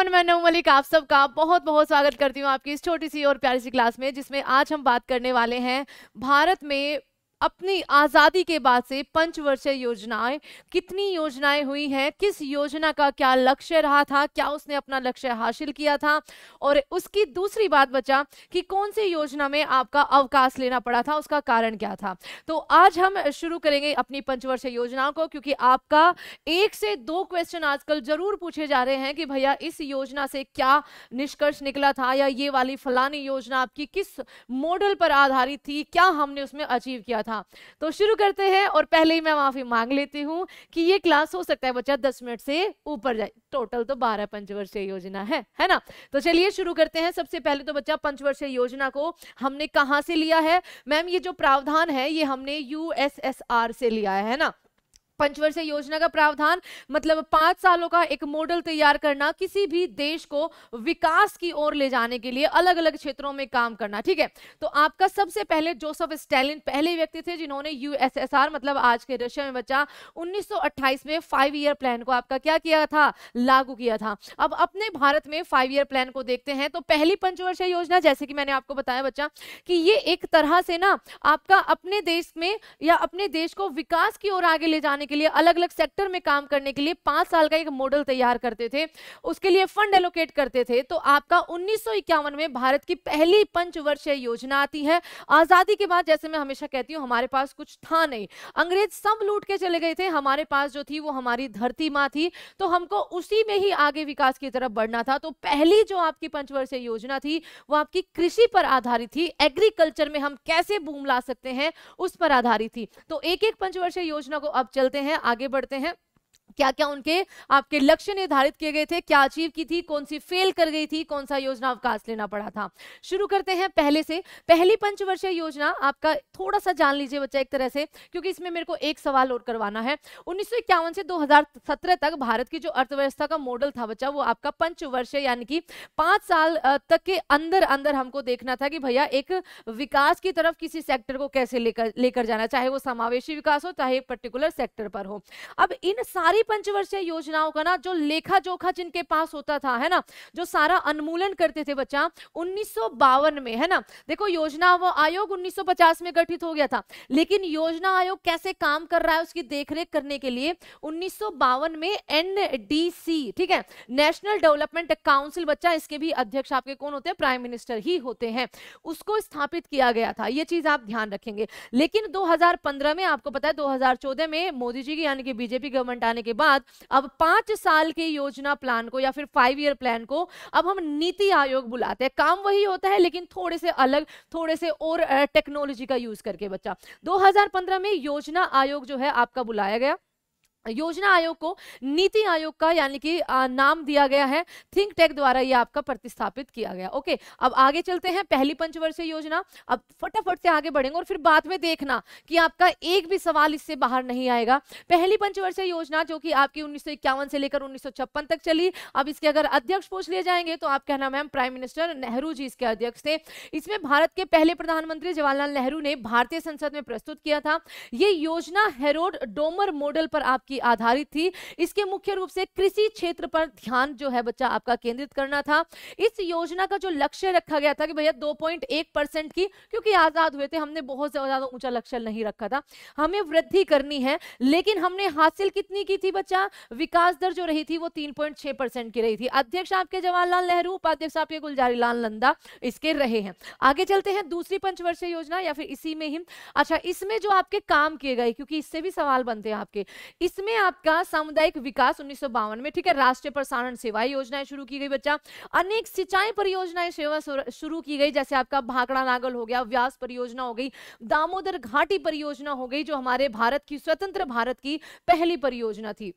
everyone मैं नऊ मलिक आप सबका बहुत बहुत स्वागत करती हूँ आपकी इस छोटी सी और प्यारी सी क्लास में जिसमें आज हम बात करने वाले हैं भारत में अपनी आज़ादी के बाद से पंचवर्षीय योजनाएं कितनी योजनाएं हुई हैं किस योजना का क्या लक्ष्य रहा था क्या उसने अपना लक्ष्य हासिल किया था और उसकी दूसरी बात बचा कि कौन सी योजना में आपका अवकाश लेना पड़ा था उसका कारण क्या था तो आज हम शुरू करेंगे अपनी पंचवर्षीय योजनाओं को क्योंकि आपका एक से दो क्वेश्चन आजकल जरूर पूछे जा रहे हैं कि भैया इस योजना से क्या निष्कर्ष निकला था या ये वाली फलानी योजना आपकी किस मॉडल पर आधारित थी क्या हमने उसमें अचीव किया था था तो शुरू करते हैं और पहले ही मैं माफ़ी मांग लेती हूँ कि ये क्लास हो सकता है बच्चा दस मिनट से ऊपर जाए टोटल तो बारह पंचवर्षीय योजना है है ना तो चलिए शुरू करते हैं सबसे पहले तो बच्चा पंचवर्षीय योजना को हमने कहाँ से लिया है मैम ये जो प्रावधान है ये हमने यूएसएसआर से लिया है ना पंचवर्षीय योजना का प्रावधान मतलब पांच सालों का एक मॉडल तैयार करना किसी भी देश को विकास की ओर ले जाने के लिए अलग अलग क्षेत्रों में काम करना ठीक है तो आपका सबसे पहले जोसेफ स्टैलिन पहले व्यक्ति थे जिन्होंने यूएसएसआर मतलब आज के रशिया में बच्चा 1928 में फाइव ईयर प्लान को आपका क्या किया था लागू किया था अब अपने भारत में फाइव ईयर प्लान को देखते हैं तो पहली पंचवर्षीय योजना जैसे कि मैंने आपको बताया बच्चा कि ये एक तरह से ना आपका अपने देश में या अपने देश को विकास की ओर आगे ले जाने के लिए अलग अलग सेक्टर में काम करने के लिए पांच साल का एक मॉडल तैयार करते थे उसके लिए फंड एलोकेट करते थे तो आपका उन्नीस में भारत की पहली पंचवर्षीय योजना आती है आजादी के बाद जैसे मैं हमेशा कहती हूँ हमारे पास कुछ था नहीं अंग्रेज सब लूट के चले गए थे हमारे पास जो थी वो हमारी धरती माँ थी तो हमको उसी में ही आगे विकास की तरफ बढ़ना था तो पहली जो आपकी पंचवर्षीय योजना थी वो आपकी कृषि पर आधारित थी एग्रीकल्चर में हम कैसे बूम ला सकते हैं उस पर आधारित थी तो एक एक पंचवर्षीय योजना को अब चलते हैं आगे बढ़ते हैं क्या क्या उनके आपके लक्ष्य निर्धारित किए गए थे क्या अचीव की थी कौन सी फेल कर गई थी कौन सा योजना अवकाश लेना पड़ा था शुरू करते हैं पहले से पहली पंचवर्षीय योजना आपका थोड़ा सा जान लीजिए बच्चा एक तरह से क्योंकि इसमें मेरे को एक सवाल और करवाना है उन्नीस से दो तक भारत की जो अर्थव्यवस्था का मॉडल था बच्चा वो आपका पंचवर्षीय यानी कि पांच साल तक के अंदर अंदर हमको देखना था कि भैया एक विकास की तरफ किसी सेक्टर को कैसे लेकर लेकर जाना चाहे वो समावेशी विकास हो चाहे पर्टिकुलर सेक्टर पर हो अब इन सारी पंचवर्षीय योजनाओं का ना जो लेखा जोखा जिनके पास होता था है ना जो सारा अनुमूलन करते थे बच्चा उन्नीस में है ना देखो योजना वो आयोग 1950 में गठित हो गया था लेकिन योजना आयोग कैसे काम कर रहा है उसकी देखरेख करने के लिए उन्नीस में एनडीसी ठीक है नेशनल डेवलपमेंट काउंसिल बच्चा इसके भी अध्यक्ष आपके कौन होते हैं प्राइम मिनिस्टर ही होते हैं उसको स्थापित किया गया था यह चीज आप ध्यान रखेंगे लेकिन 2015 में आपको पता है 2014 में मोदी जी की यानी कि बीजेपी गवर्नमेंट आने के के बाद अब पांच साल के योजना प्लान को या फिर फाइव ईयर प्लान को अब हम नीति आयोग बुलाते हैं काम वही होता है लेकिन थोड़े से अलग थोड़े से और टेक्नोलॉजी का यूज करके बच्चा 2015 में योजना आयोग जो है आपका बुलाया गया योजना आयोग को नीति आयोग का यानी कि नाम दिया गया है थिंक टेक द्वारा ये आपका प्रतिस्थापित किया गया ओके अब आगे चलते हैं पहली पंचवर्षीय योजना अब फटाफट से आगे बढ़ेंगे और फिर बाद में देखना कि आपका एक भी सवाल इससे बाहर नहीं आएगा पहली पंचवर्षीय योजना जो कि आपकी उन्नीस से लेकर उन्नीस तक चली अब इसके अगर अध्यक्ष पूछ लिए जाएंगे तो आप कहना ma'am prime minister Nehru ji इसके अध्यक्ष थे इसमें भारत के पहले प्रधानमंत्री जवाहरलाल नेहरू ने भारतीय संसद में प्रस्तुत किया था ये योजना हेरोड डोमर मॉडल पर आप की आधारित थी इसके मुख्य रूप से कृषि क्षेत्र पर ध्यान जो है बच्चा आपका केंद्रित करना था इस योजना का जो लक्ष्य रखा गया था कि भैया दो परसेंट की क्योंकि आजाद हुए थे हमने बहुत ज्यादा ऊंचा लक्ष्य नहीं रखा था हमें वृद्धि करनी है लेकिन हमने हासिल कितनी की थी बच्चा विकास दर जो रही थी वो तीन परसेंट की रही थी अध्यक्ष आपके जवाहरलाल नेहरू उपाध्यक्ष आपके गुलजारी लाल नंदा इसके रहे हैं आगे चलते हैं दूसरी पंचवर्षीय योजना या फिर इसी में ही अच्छा इसमें जो आपके काम किए गए क्योंकि इससे भी सवाल बनते हैं आपके इस इसमें आपका सामुदायिक विकास उन्नीस में ठीक है राष्ट्रीय प्रसारण सेवा योजनाएं शुरू की गई बच्चा अनेक सिंचाई परियोजनाएं सेवा शुरू की गई जैसे आपका भाकड़ा नागल हो गया व्यास परियोजना हो गई दामोदर घाटी परियोजना हो गई जो हमारे भारत की स्वतंत्र भारत की पहली परियोजना थी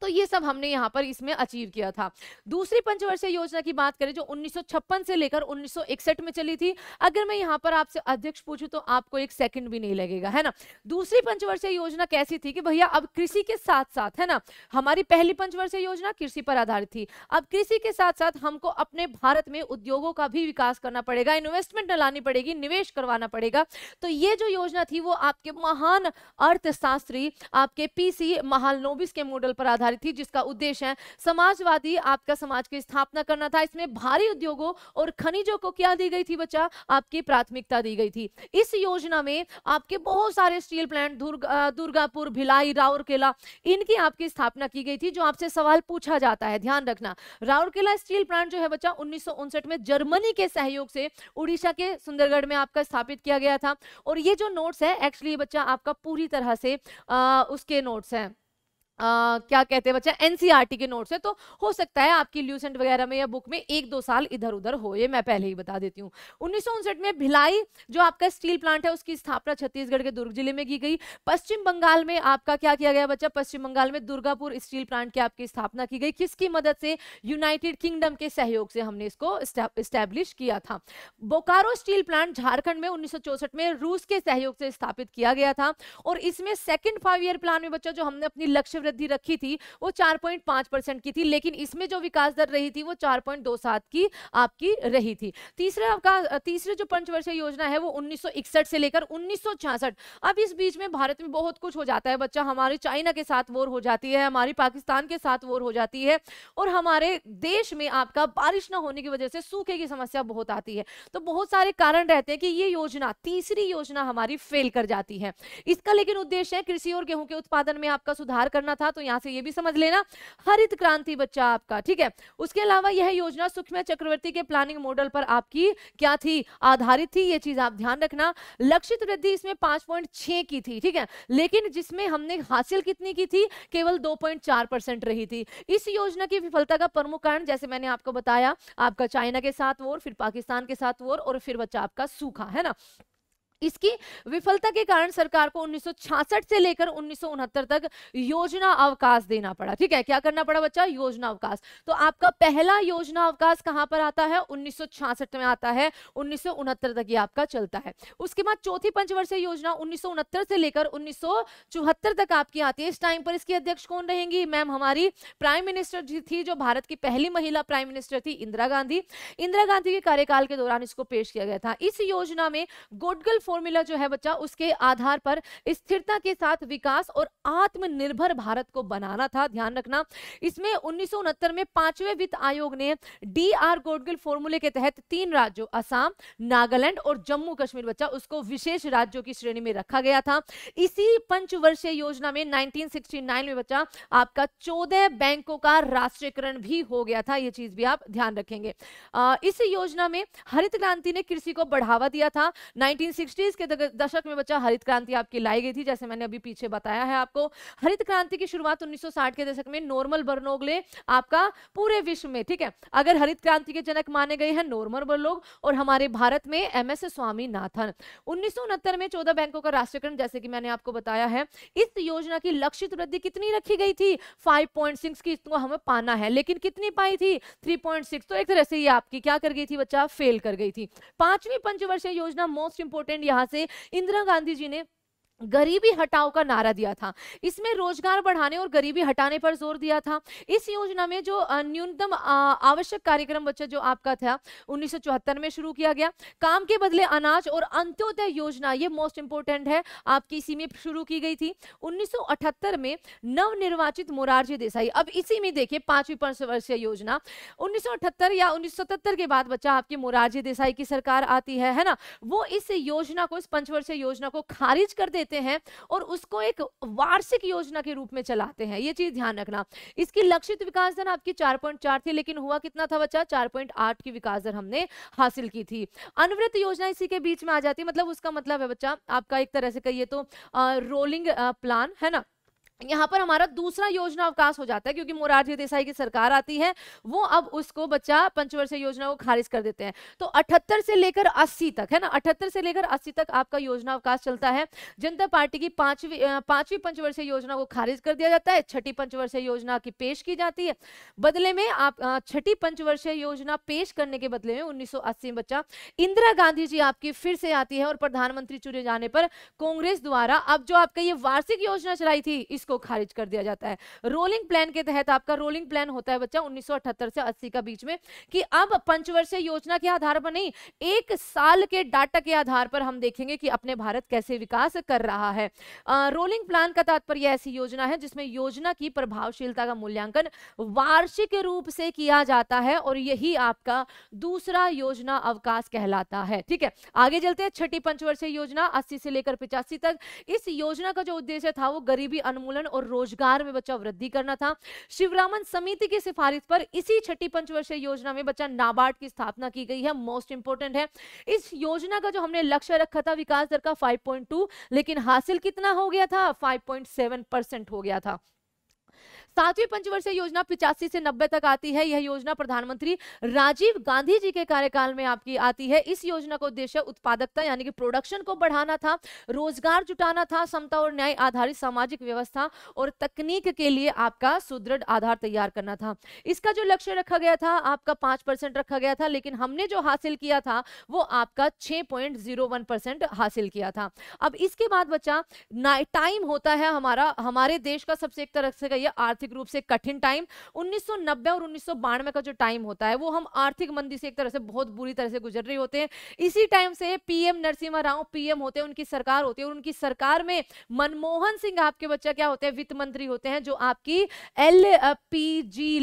तो ये सब हमने यहाँ पर इसमें अचीव किया था दूसरी पंचवर्षीय योजना की बात करें जो 1956 से लेकर 1961 में चली थी अगर मैं यहाँ पर आपसे अध्यक्ष पूछूं तो आपको एक सेकंड भी नहीं लगेगा है ना दूसरी पंचवर्षीय योजना कैसी थी कि भैया अब कृषि के साथ साथ है ना हमारी पहली पंचवर्षीय योजना कृषि पर आधारित थी अब कृषि के साथ साथ हमको अपने भारत में उद्योगों का भी विकास करना पड़ेगा इन्वेस्टमेंट लानी पड़ेगी निवेश करवाना पड़ेगा तो ये जो योजना थी वो आपके महान अर्थशास्त्री आपके पीसी महालनोबिस के मॉडल पर आधार आधारित थी जिसका उद्देश्य है समाजवादी आपका समाज की स्थापना करना था इसमें भारी उद्योगों और खनिजों को क्या दी गई थी बच्चा आपकी प्राथमिकता दी गई थी इस योजना में आपके बहुत सारे स्टील प्लांट दुर्गा, दुर्गापुर भिलाई राउरकेला इनकी आपकी स्थापना की गई थी जो आपसे सवाल पूछा जाता है ध्यान रखना राउरकेला स्टील प्लांट जो है बच्चा उन्नीस में जर्मनी के सहयोग से उड़ीसा के सुंदरगढ़ में आपका स्थापित किया गया था और ये जो नोट्स है एक्चुअली बच्चा आपका पूरी तरह से आ, उसके नोट्स हैं आ, क्या कहते हैं बच्चा एनसीईआरटी e के नोट्स है तो हो सकता है आपकी ल्यूसेंट वगैरह में या बुक में एक दो साल इधर उधर हो ये मैं पहले ही बता देती हूँ उन्नीस में भिलाई जो आपका स्टील प्लांट है उसकी स्थापना छत्तीसगढ़ के दुर्ग जिले में की गई पश्चिम बंगाल में आपका क्या किया गया बच्चा पश्चिम बंगाल में दुर्गापुर स्टील प्लांट की आपकी स्थापना की गई किसकी मदद से यूनाइटेड किंगडम के सहयोग से हमने इसको स्टैब्लिश किया था बोकारो स्टील प्लांट झारखंड में उन्नीस में रूस के सहयोग से स्थापित किया गया था और इसमें सेकेंड फाइव ईयर प्लान में बच्चा जो हमने अपनी लक्ष्य वृद्धि रखी थी वो 4.5 परसेंट की थी लेकिन इसमें जो विकास दर रही थी वो 4.27 की आपकी रही थी तीसरे आपका तीसरे जो पंचवर्षीय योजना है वो उन्नीस से लेकर उन्नीस अब इस बीच में भारत में बहुत कुछ हो जाता है बच्चा हमारे चाइना के साथ वोर हो जाती है हमारी पाकिस्तान के साथ वोर हो जाती है और हमारे देश में आपका बारिश ना होने की वजह से सूखे की समस्या बहुत आती है तो बहुत सारे कारण रहते हैं कि ये योजना तीसरी योजना हमारी फेल कर जाती है इसका लेकिन उद्देश्य है कृषि और गेहूं के उत्पादन में आपका सुधार करना करना था तो यहाँ से ये भी समझ लेना हरित क्रांति बच्चा आपका ठीक है उसके अलावा यह योजना सुखमय चक्रवर्ती के प्लानिंग मॉडल पर आपकी क्या थी आधारित थी ये चीज आप ध्यान रखना लक्षित वृद्धि इसमें पांच पॉइंट छह की थी ठीक है लेकिन जिसमें हमने हासिल कितनी की थी केवल दो पॉइंट चार परसेंट रही थी इस योजना की विफलता का प्रमुख कारण जैसे मैंने आपको बताया आपका चाइना के साथ वोर फिर पाकिस्तान के साथ वोर और फिर बच्चा आपका सूखा है ना इसकी विफलता के कारण सरकार को 1966 से लेकर उन्नीस तक योजना अवकाश देना पड़ा ठीक है क्या करना पड़ा बच्चा योजना अवकाश तो आपका पहला योजना अवकाश कहां पर आता है 1966 में आता है उन्नीस तक ये आपका चलता है उसके बाद चौथी पंचवर्षीय योजना उन्नीस से लेकर उन्नीस तक आपकी आती है इस टाइम पर इसकी अध्यक्ष कौन रहेंगी मैम हमारी प्राइम मिनिस्टर थी जो भारत की पहली महिला प्राइम मिनिस्टर थी इंदिरा गांधी इंदिरा गांधी के कार्यकाल के दौरान इसको पेश किया गया था इस योजना में गोडगल फॉर्मूला जो है बच्चा उसके आधार पर स्थिरता के साथ विकास और आत्मनिर्भर भारत को बनाना था ध्यान रखना इसमें उन्नीस में पांचवें वित्त आयोग ने डी आर गोडगिल फॉर्मूले के तहत तीन राज्यों असम नागालैंड और जम्मू कश्मीर बच्चा उसको विशेष राज्यों की श्रेणी में रखा गया था इसी पंचवर्षीय योजना में नाइनटीन में बच्चा आपका चौदह बैंकों का राष्ट्रीयकरण भी हो गया था यह चीज भी आप ध्यान रखेंगे इस योजना में हरित क्रांति ने कृषि को बढ़ावा दिया था सिक्सटीज के दशक में बच्चा हरित क्रांति आपकी लाई गई थी जैसे मैंने अभी पीछे बताया है आपको हरित क्रांति की शुरुआत 1960 के दशक में नॉर्मल बर्नोगले आपका पूरे विश्व में ठीक है अगर हरित क्रांति के जनक माने गए हैं नॉर्मल बर्लोग और हमारे भारत में एम एस स्वामीनाथन उन्नीस में चौदह बैंकों का राष्ट्रीयकरण जैसे कि मैंने आपको बताया है इस योजना की लक्षित वृद्धि कितनी रखी गई थी फाइव पॉइंट सिक्स की इसको हमें पाना है लेकिन कितनी पाई थी थ्री पॉइंट सिक्स तो एक तरह से ये आपकी क्या कर गई थी बच्चा फेल कर गई थी पांचवी पंचवर्षीय योजना मोस्ट इंपोर्टेंट यहाँ से इंदिरा गांधी जी ने गरीबी हटाओ का नारा दिया था इसमें रोजगार बढ़ाने और गरीबी हटाने पर जोर दिया था इस योजना में जो न्यूनतम आवश्यक कार्यक्रम बच्चा जो आपका था 1974 में शुरू किया गया काम के बदले अनाज और अंत्योदय योजना ये मोस्ट इंपोर्टेंट है आपकी इसी में शुरू की गई थी 1978 में नवनिर्वाचित मोरारजी देसाई अब इसी में देखिए पांचवी पंचवर्षीय योजना उन्नीस या उन्नीस के बाद बच्चा आपकी मोरारजी देसाई की सरकार आती है है ना वो इस योजना को इस पंचवर्षीय योजना को खारिज कर दे लेते हैं और उसको एक वार्षिक योजना के रूप में चलाते हैं ये चीज ध्यान रखना इसकी लक्षित विकास दर आपकी चार पॉइंट चार थी लेकिन हुआ कितना था बच्चा चार पॉइंट आठ की विकास दर हमने हासिल की थी अनवृत योजना इसी के बीच में आ जाती है मतलब उसका मतलब है बच्चा आपका एक तरह से कहिए तो रोलिंग प्लान है ना यहाँ पर हमारा दूसरा योजना अवकाश हो जाता है क्योंकि मोरारजी देसाई की सरकार आती है वो अब उसको बच्चा पंचवर्षीय योजना को खारिज कर देते हैं तो 78 से लेकर 80 तक है ना 78 से लेकर 80 तक आपका योजना अवकाश चलता है जनता पार्टी की पांचवी पांचवी पंचवर्षीय योजना को खारिज कर दिया जाता है छठी पंचवर्षीय योजना की पेश की जाती है बदले में आप छठी पंचवर्षीय योजना पेश करने के बदले में उन्नीस में बच्चा इंदिरा गांधी जी आपकी फिर से आती है और प्रधानमंत्री चुने जाने पर कांग्रेस द्वारा अब जो आपका ये वार्षिक योजना चलाई थी इस इसको खारिज कर दिया जाता है रोलिंग प्लान के तहत आपका रोलिंग प्लान होता है बच्चा 1978 से 80 का बीच में कि अब पंचवर्षीय योजना के आधार पर नहीं एक साल के डाटा के आधार पर हम देखेंगे कि अपने भारत कैसे विकास कर रहा है आ, रोलिंग प्लान का तात्पर्य ऐसी योजना है जिसमें योजना की प्रभावशीलता का मूल्यांकन वार्षिक रूप से किया जाता है और यही आपका दूसरा योजना अवकाश कहलाता है ठीक है आगे चलते हैं छठी पंचवर्षीय योजना अस्सी से लेकर पिचासी तक इस योजना का जो उद्देश्य था वो गरीबी अनुमूलन उन्मूलन और रोजगार में बच्चा वृद्धि करना था शिवरामन समिति की सिफारिश पर इसी छठी पंचवर्षीय योजना में बच्चा नाबार्ड की स्थापना की गई है मोस्ट इंपोर्टेंट है इस योजना का जो हमने लक्ष्य रखा था विकास दर का फाइव लेकिन हासिल कितना हो गया था फाइव परसेंट हो गया था सातवीं पंचवर्षीय योजना पिचासी से नब्बे तक आती है यह योजना प्रधानमंत्री राजीव गांधी जी के कार्यकाल में आपकी आती है इस योजना का उद्देश्य उत्पादकता यानी कि प्रोडक्शन को बढ़ाना था रोजगार जुटाना था समता और न्याय आधारित सामाजिक व्यवस्था और तकनीक के लिए आपका सुदृढ़ आधार तैयार करना था इसका जो लक्ष्य रखा गया था आपका पांच रखा गया था लेकिन हमने जो हासिल किया था वो आपका छह हासिल किया था अब इसके बाद बच्चा टाइम होता है हमारा हमारे देश का सबसे एक तरह से कहिए आर्थिक आर्थिक रूप से कठिन टाइम उन्नीस और उन्नीस का जो टाइम होता है वो हम आर्थिक मंदी से एक तरह से बहुत बुरी तरह से गुजर रहे होते हैं इसी टाइम से पीएम नरसिम्हा राव पीएम होते हैं उनकी सरकार होती है और उनकी सरकार में मनमोहन सिंह आपके बच्चा क्या होते हैं वित्त मंत्री होते हैं जो आपकी एल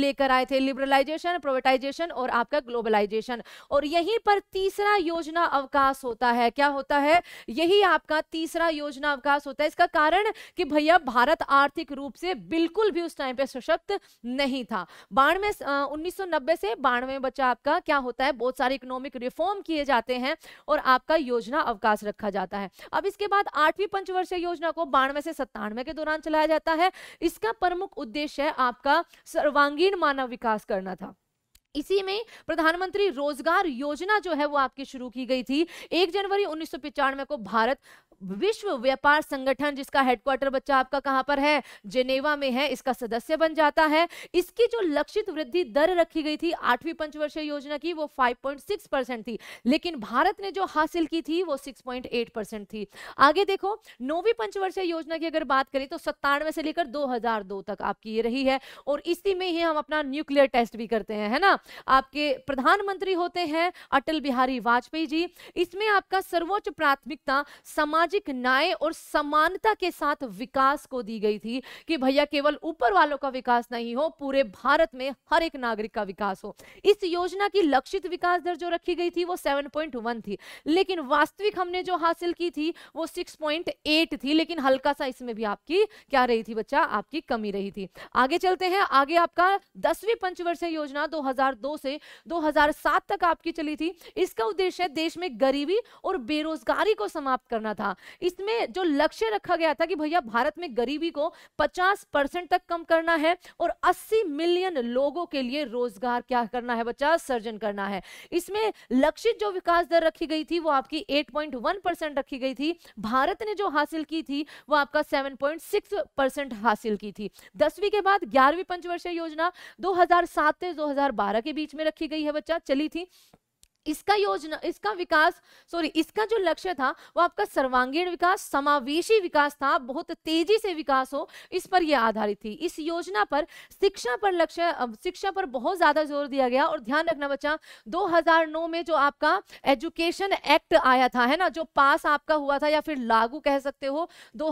लेकर आए थे लिबरलाइजेशन प्रोवेटाइजेशन और आपका ग्लोबलाइजेशन और यहीं पर तीसरा योजना अवकाश होता है क्या होता है यही आपका तीसरा योजना अवकाश होता है इसका कारण कि भैया भारत आर्थिक रूप से बिल्कुल भी उस टाइम टाइम पे सशक्त नहीं था बानवे उन्नीस से बानवे बच्चा आपका क्या होता है बहुत सारे इकोनॉमिक रिफॉर्म किए जाते हैं और आपका योजना अवकाश रखा जाता है अब इसके बाद आठवीं पंचवर्षीय योजना को बानवे से सत्तानवे के दौरान चलाया जाता है इसका प्रमुख उद्देश्य है आपका सर्वांगीण मानव विकास करना था इसी में प्रधानमंत्री रोजगार योजना जो है वो आपकी शुरू की गई थी एक जनवरी उन्नीस को भारत विश्व व्यापार संगठन जिसका हेडक्वार्टर बच्चा आपका कहां पर है जेनेवा में है इसका सदस्य बन जाता है इसकी जो लक्षित वृद्धि दर रखी गई थी आठवीं पंचवर्षीय योजना की वो 5.6 परसेंट थी लेकिन भारत ने जो हासिल की थी वो 6.8 परसेंट थी आगे देखो नौवीं पंचवर्षीय योजना की अगर बात करें तो सत्तानवे से लेकर दो तक आपकी ये रही है और इसी में ही हम अपना न्यूक्लियर टेस्ट भी करते हैं है ना आपके प्रधानमंत्री होते हैं अटल बिहारी वाजपेयी जी इसमें आपका सर्वोच्च प्राथमिकता समाज सामाजिक न्याय और समानता के साथ विकास को दी गई थी कि भैया केवल ऊपर वालों का विकास नहीं हो पूरे भारत में हर एक नागरिक का विकास हो इस योजना की लक्षित विकास दर जो रखी गई थी वो 7.1 थी लेकिन वास्तविक हमने जो हासिल की थी वो 6.8 थी लेकिन हल्का सा इसमें भी आपकी क्या रही थी बच्चा आपकी कमी रही थी आगे चलते हैं आगे आपका दसवीं पंचवर्षीय योजना दो से दो तक आपकी चली थी इसका उद्देश्य देश में गरीबी और बेरोजगारी को समाप्त करना था इसमें जो लक्ष्य रखा गया था कि भैया भारत में गरीबी को 50 परसेंट तक कम करना है और 80 मिलियन लोगों के लिए रोजगार क्या करना है बच्चा सर्जन करना है इसमें लक्षित जो विकास दर रखी गई थी वो आपकी 8.1 परसेंट रखी गई थी भारत ने जो हासिल की थी वो आपका 7.6 परसेंट हासिल की थी दसवीं के बाद ग्यारहवीं पंचवर्षीय योजना दो से 2012 के बीच में रखी गई है बच्चा चली थी इसका योजना इसका विकास सॉरी इसका जो लक्ष्य था वो आपका सर्वांगीण विकास समावेशी विकास था बहुत तेजी से विकास हो इस पर यह आधारित थी इस योजना पर शिक्षा पर लक्ष्य शिक्षा पर बहुत ज्यादा जोर दिया गया और ध्यान रखना बच्चा 2009 में जो आपका एजुकेशन एक्ट आया था है ना जो पास आपका हुआ था या फिर लागू कह सकते हो दो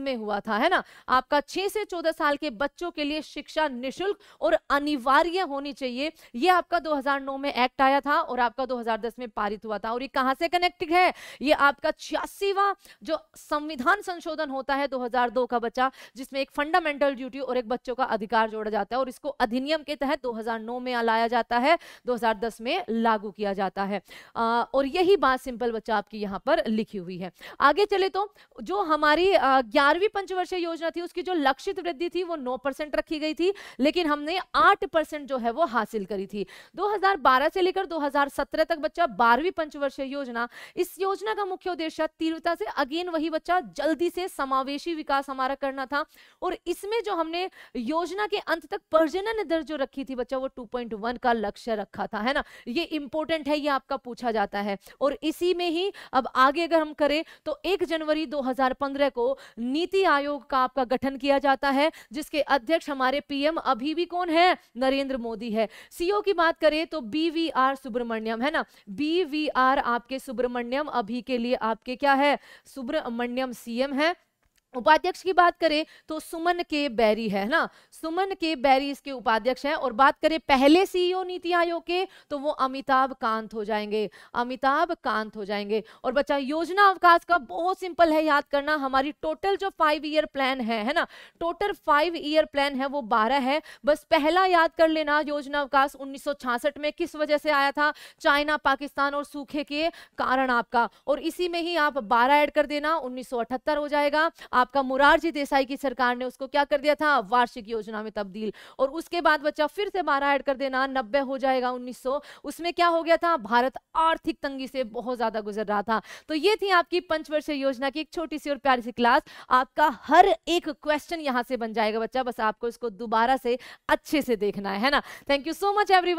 में हुआ था है ना आपका छह से चौदह साल के बच्चों के लिए शिक्षा निःशुल्क और अनिवार्य होनी चाहिए यह आपका दो में एक्ट आया था और और आपका 2010 में पारित हुआ था और ये कहां से कनेक्टेड है ये आपका छियासीवा जो संविधान संशोधन होता है 2002 का बच्चा जिसमें एक फंडामेंटल ड्यूटी और एक बच्चों का अधिकार जोड़ा जाता है और इसको अधिनियम के तहत दो में लाया जाता है दो में लागू किया जाता है आ, और यही बात सिंपल बच्चा आपकी यहाँ पर लिखी हुई है आगे चले तो जो हमारी ग्यारहवीं पंचवर्षीय योजना थी उसकी जो लक्षित वृद्धि थी वो नौ परसेंट रखी गई थी लेकिन हमने आठ परसेंट जो है वो हासिल करी थी 2012 से लेकर 2017 तक बच्चा बारहवीं पंचवर्षीय योजना इस योजना का मुख्य उद्देश्य तीव्रता से अगेन वही बच्चा जल्दी से समावेशी विकास हमारा करना था और इसमें जो हमने योजना के अंत तक प्रजनन दर जो रखी थी बच्चा वो 2.1 का लक्ष्य रखा था है ना ये इंपॉर्टेंट है ये आपका पूछा जाता है और इसी में ही अब आगे अगर हम करें तो एक जनवरी दो को नीति आयोग का आपका गठन किया जाता है जिसके अध्यक्ष हमारे पीएम अभी भी कौन है नरेंद्र मोदी है सीओ की बात करें तो बीवीआर सुब्रमण्यम सुब्रमण्यम है ना बी वी आर आपके सुब्रमण्यम अभी के लिए आपके क्या है सुब्रमण्यम सीएम है उपाध्यक्ष की बात करें तो सुमन के बैरी है ना सुमन के बैरी इसके उपाध्यक्ष हैं और बात करें पहले सीईओ e नीति आयोग के तो वो अमिताभ कांत हो जाएंगे अमिताभ कांत हो जाएंगे और बच्चा योजना अवकाश का बहुत सिंपल है याद करना हमारी टोटल जो फाइव ईयर प्लान है है ना टोटल फाइव ईयर प्लान है वो बारह है बस पहला याद कर लेना योजना अवकाश उन्नीस में किस वजह से आया था चाइना पाकिस्तान और सूखे के कारण आपका और इसी में ही आप बारह एड कर देना उन्नीस हो जाएगा आप आपका मुरारजी देसाई की सरकार ने उसको क्या कर दिया था वार्षिक योजना में तब्दील और उसके बाद बच्चा फिर से बारह ऐड कर देना नब्बे हो जाएगा उन्नीस उसमें क्या हो गया था भारत आर्थिक तंगी से बहुत ज्यादा गुजर रहा था तो ये थी आपकी पंचवर्षीय योजना की एक छोटी सी और प्यारी सी क्लास आपका हर एक क्वेश्चन यहाँ से बन जाएगा बच्चा बस आपको इसको दोबारा से अच्छे से देखना है, ना thank you so much every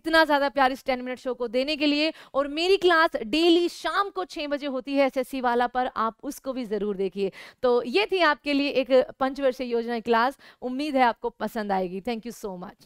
इतना ज्यादा प्यार इस टेन मिनट शो को देने के लिए और मेरी क्लास डेली शाम को छह बजे होती है एस वाला पर आप उसको भी जरूर देखिए तो ये थी आपके लिए एक पंचवर्षीय योजना क्लास उम्मीद है आपको पसंद आएगी थैंक यू सो मच